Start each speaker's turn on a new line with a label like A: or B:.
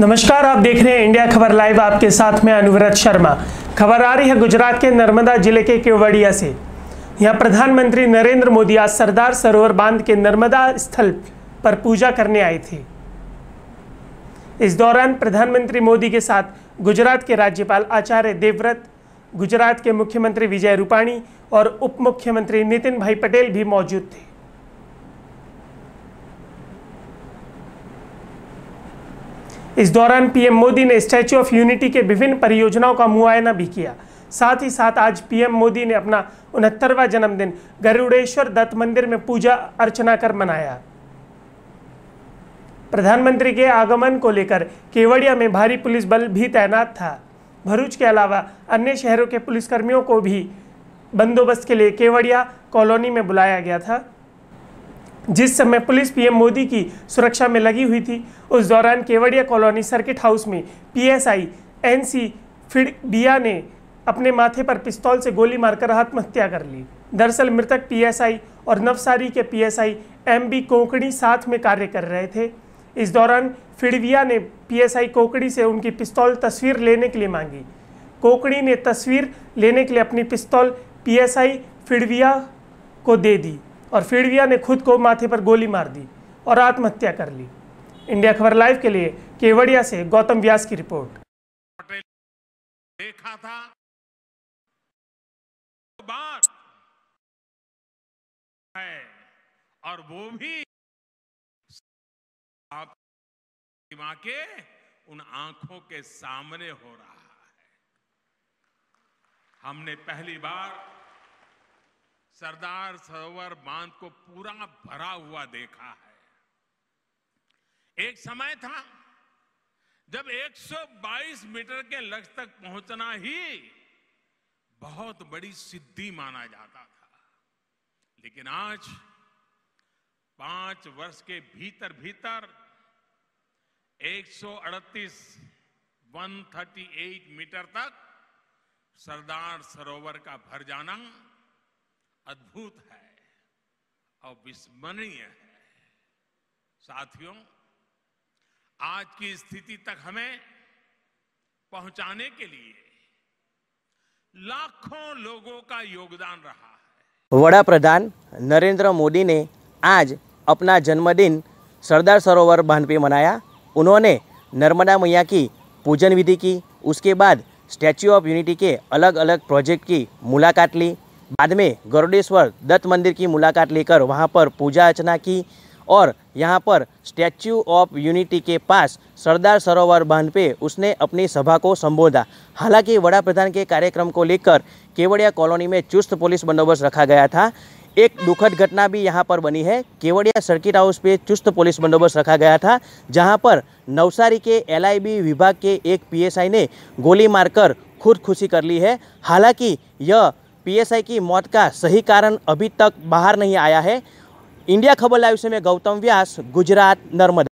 A: नमस्कार आप देख रहे हैं इंडिया खबर लाइव आपके साथ में अनुव्रत शर्मा खबर आ रही है गुजरात के नर्मदा जिले के केवड़िया से यहाँ प्रधानमंत्री नरेंद्र मोदी आज सरदार सरोवर बांध के नर्मदा स्थल पर पूजा करने आए थे इस दौरान प्रधानमंत्री मोदी के साथ गुजरात के राज्यपाल आचार्य देवव्रत गुजरात के मुख्यमंत्री विजय रूपाणी और उप मुख्यमंत्री नितिन भाई पटेल भी मौजूद थे इस दौरान पीएम मोदी ने स्टैच्यू ऑफ यूनिटी के विभिन्न परियोजनाओं का मुआयना भी किया साथ ही साथ आज पीएम मोदी ने अपना उनहत्तरवा जन्मदिन गरुड़ेश्वर दत्त मंदिर में पूजा अर्चना कर मनाया प्रधानमंत्री के आगमन को लेकर केवड़िया में भारी पुलिस बल भी तैनात था भरूच के अलावा अन्य शहरों के पुलिसकर्मियों को भी बंदोबस्त के लिए केवड़िया कॉलोनी में बुलाया गया था जिस समय पुलिस पीएम मोदी की सुरक्षा में लगी हुई थी उस दौरान केवड़िया कॉलोनी सर्किट हाउस में पीएसआई एनसी फिडबिया ने अपने माथे पर पिस्तौल से गोली मारकर आत्महत्या कर ली दरअसल मृतक पीएसआई और नवसारी के पीएसआई एमबी कोकड़ी साथ में कार्य कर रहे थे इस दौरान फिडविया ने पीएसआई कोकड़ी से उनकी पिस्तौल तस्वीर लेने के लिए मांगी कोकड़ी ने तस्वीर लेने के लिए अपनी पिस्तौल पी फिडविया को दे दी और फिड़विया ने खुद को माथे पर गोली मार दी और आत्महत्या कर ली इंडिया खबर लाइव के लिए केवड़िया से गौतम
B: व्यास की रिपोर्ट देखा था बार है और वो भी आप के उन आंखों के सामने हो रहा है हमने पहली बार सरदार सरोवर बांध को पूरा भरा हुआ देखा है एक समय था जब 122 मीटर के लक्ष्य तक पहुंचना ही बहुत बड़ी सिद्धि माना जाता था लेकिन आज पांच वर्ष के भीतर भीतर 138 138 मीटर तक सरदार सरोवर का भर जाना अद्भुत है अविस्मरणीय है साथियों आज की स्थिति तक हमें पहुंचाने के लिए लाखों
C: लोगों का योगदान रहा है वड़ा प्रधान नरेंद्र मोदी ने आज अपना जन्मदिन सरदार सरोवर बांध पे मनाया उन्होंने नर्मदा मैया की पूजन विधि की उसके बाद स्टैच्यू ऑफ यूनिटी के अलग अलग प्रोजेक्ट की मुलाकात ली बाद में गरुडेश्वर दत्त मंदिर की मुलाकात लेकर वहाँ पर पूजा अर्चना की और यहाँ पर स्टैच्यू ऑफ यूनिटी के पास सरदार सरोवर बांध पे उसने अपनी सभा को संबोधा हालांकि वड़ा प्रधान के कार्यक्रम को लेकर केवड़िया कॉलोनी में चुस्त पुलिस बंदोबस्त रखा गया था एक दुखद घटना भी यहाँ पर बनी है केवड़िया सर्किट हाउस पे चुस्त पुलिस बंदोबस्त रखा गया था जहाँ पर नवसारी के एल विभाग के एक पी ने गोली मारकर खुदकुशी कर ली है हालांकि यह पीएसआई की मौत का सही कारण अभी तक बाहर नहीं आया है इंडिया खबर लाइव से मैं गौतम व्यास गुजरात नर्मदा